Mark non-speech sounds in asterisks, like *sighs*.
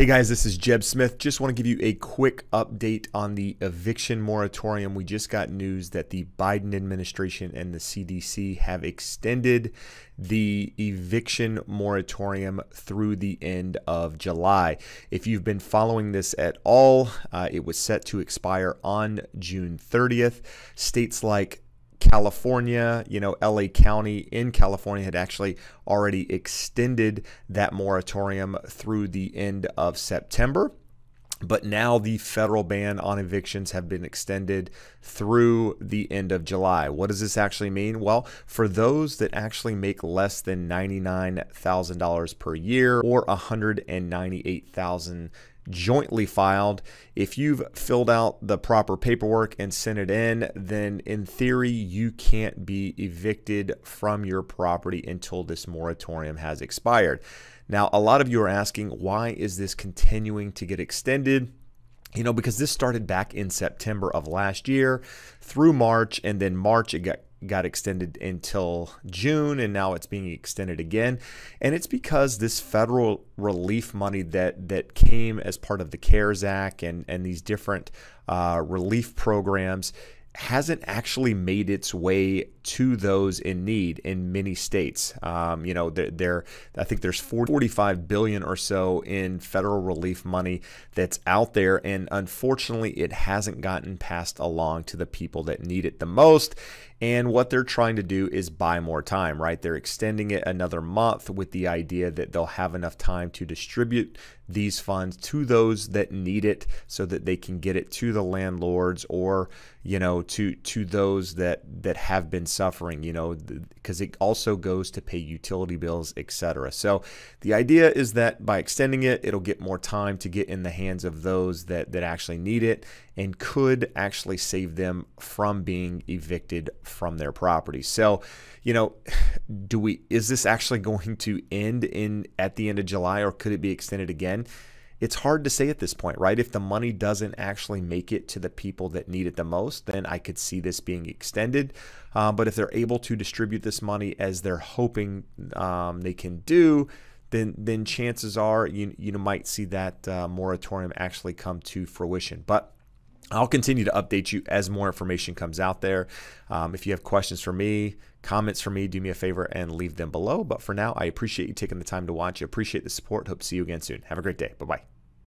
Hey guys, this is Jeb Smith. Just want to give you a quick update on the eviction moratorium. We just got news that the Biden administration and the CDC have extended the eviction moratorium through the end of July. If you've been following this at all, uh, it was set to expire on June 30th. States like California, you know, LA County in California had actually already extended that moratorium through the end of September. But now the federal ban on evictions have been extended through the end of July. What does this actually mean? Well, for those that actually make less than $99,000 per year or $198,000 jointly filed. If you've filled out the proper paperwork and sent it in, then in theory, you can't be evicted from your property until this moratorium has expired. Now, a lot of you are asking, why is this continuing to get extended? You know, because this started back in September of last year through March, and then March it got got extended until June and now it's being extended again and it's because this federal relief money that that came as part of the CARES Act and and these different uh, relief programs hasn't actually made its way to those in need in many states. Um, you know, there, I think there's 45 billion or so in federal relief money that's out there, and unfortunately, it hasn't gotten passed along to the people that need it the most. And what they're trying to do is buy more time, right? They're extending it another month with the idea that they'll have enough time to distribute these funds to those that need it so that they can get it to the landlords or, you know, to to those that that have been suffering, you know, because it also goes to pay utility bills, etc. So the idea is that by extending it, it'll get more time to get in the hands of those that that actually need it and could actually save them from being evicted from their property. So, you know, *sighs* do we is this actually *laughs* going to end in at the end of July or could it be extended again? It's hard to say at this point, right? If the money doesn't actually make it to the people that need it the most, then I could see this being extended. Uh, but if they're able to distribute this money as they're hoping um, they can do, then then chances are you you might see that uh, moratorium actually come to fruition. But I'll continue to update you as more information comes out there. Um, if you have questions for me, comments for me, do me a favor and leave them below. But for now, I appreciate you taking the time to watch. I appreciate the support. Hope to see you again soon. Have a great day. Bye bye.